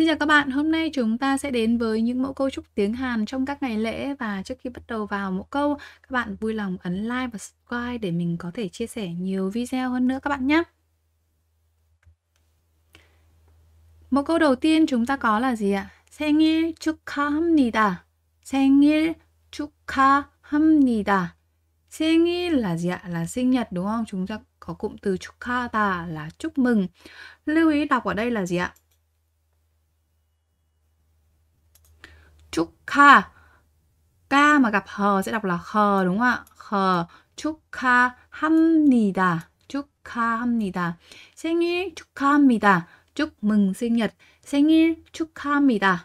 Xin chào các bạn, hôm nay chúng ta sẽ đến với những mẫu câu trúc tiếng Hàn trong các ngày lễ và trước khi bắt đầu vào mẫu câu, các bạn vui lòng ấn like và subscribe để mình có thể chia sẻ nhiều video hơn nữa các bạn nhé. Mẫu câu đầu tiên chúng ta có là gì ạ? 생일 축하합니다. 생일 축하합니다. 생일 là gì ạ? Là sinh nhật đúng không? Chúng ta có cụm từ 축하다 là chúc mừng. Lưu ý đọc ở đây là gì ạ? chúc kha ca mà gặp hờ sẽ đọc là khờ đúng không ạ khờ chúc kha hamnida chúc kha hamnida 생일 축하합니다 chúc mừng sinh nhật 생일 축하합니다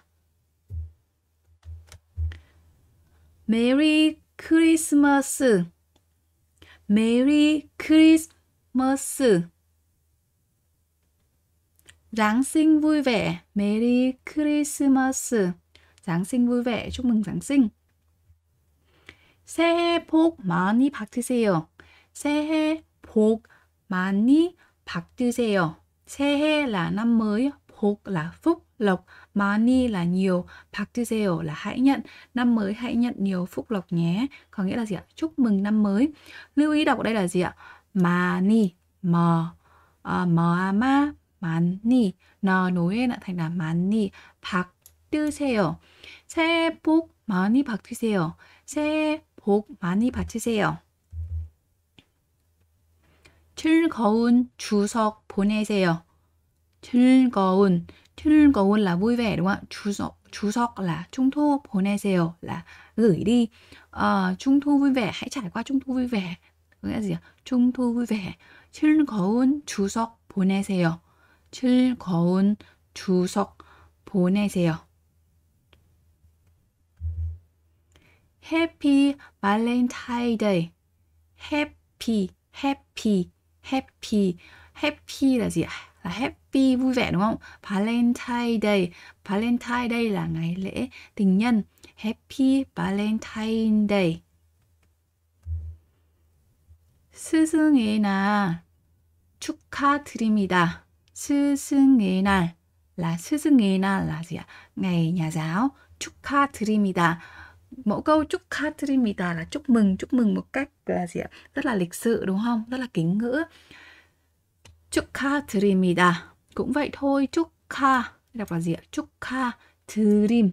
메리 크리스마스 메리 크리스마스 Giáng sinh vui vẻ, Merry Christmas. Giáng sinh vui vẻ, chúc mừng Giáng sinh. 새해 복 많이 받으세요. 새해 복 많이 받으세요. 새해 là năm mới, 복 là phúc, lộc, 많이 là nhiều, 받으세요 là hãy nhận. Năm mới hãy nhận nhiều phúc lộc nhé. Có nghĩa là gì ạ? Chúc mừng năm mới. Lưu ý đọc ở đây là gì ạ? 많이, mờ mờ ma, 많이, nò nối lên thành là 많이, 받 뜨세요. 새해 복 많이 받으세요. 새해 복 많이 받으세요. 즐거운 주석 보내세요. 즐거운 즐거운 là vui vẻ đúng không ạ? 주석 주석 là trung thu 보내세요 là gửi đi. Uh, trung thu vui vẻ hãy trải qua trung thu vui vẻ. Có nghĩa gì? Trung thu vui vẻ. 즐거운 주석 보내세요. 즐거운 주석 보내세요. Happy Valentine Day. Happy, happy, happy, happy là gì ạ? Là happy vui vẻ đúng không? Valentine Day. Valentine Day là ngày lễ tình nhân. Happy Valentine Day. 스승의 날 축하드립니다. 스승의 날 là 스승의 날 là gì ạ? Ngày nhà giáo 축하드립니다. mẫu câu chúc Katrimita là chúc mừng chúc mừng một cách là gì ạ rất là lịch sự đúng không rất là kính ngữ chúc Katrimita cũng vậy thôi chúc ka đọc là gì ạ chúc ka trim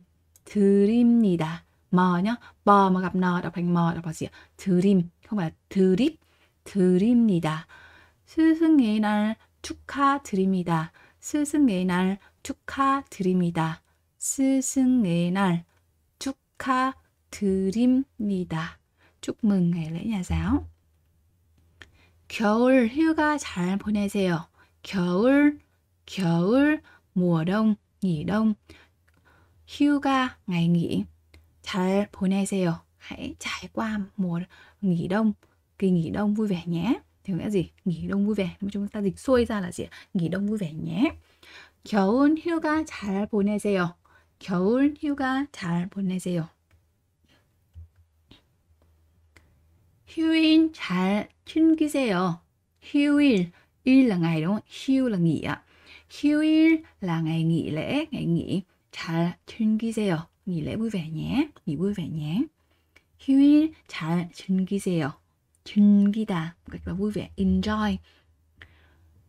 trimnida mò nhá bò mà gặp nò đọc thành mò đọc là gì ạ trim không phải trip chúc ka 날 축하드립니다. sư sinh ngày 스승의 chúc ka 드립니다. Chúc mừng ngày lễ nhà giáo. 겨울 휴가 잘 보내세요. 겨울, 겨울, mùa đông, nghỉ đông. 휴가, ngày nghỉ. 잘 보내세요. Hãy trải qua mùa nghỉ đông, kỳ nghỉ đông vui vẻ nhé. Thì nghĩa gì? Nghỉ đông vui vẻ. Nếu chúng ta dịch xuôi ra là gì? Nghỉ đông vui vẻ nhé. 겨울 휴가 잘 보내세요. 겨울 휴가 잘 보내세요. 휴일 잘 튕기세요. 휴일 일 là ngày đúng không? 휴 là nghỉ ạ. 휴일 là ngày nghỉ lễ, ngày nghỉ. 잘 즐기세요. nghỉ lễ vui vẻ nhé. nghỉ vui vẻ nhé. 휴일 잘 즐기세요. 즐기다 cách là vui vẻ enjoy.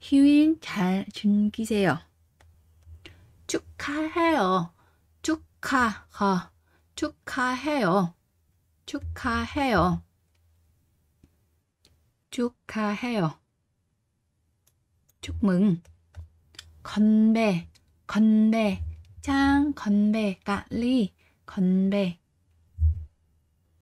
휴일 잘 즐기세요. 축하해요. 축하하. 축하해요. 축하해요. 축하해요. 축문 건배, 건배, 짱 건배, 까리, 건배,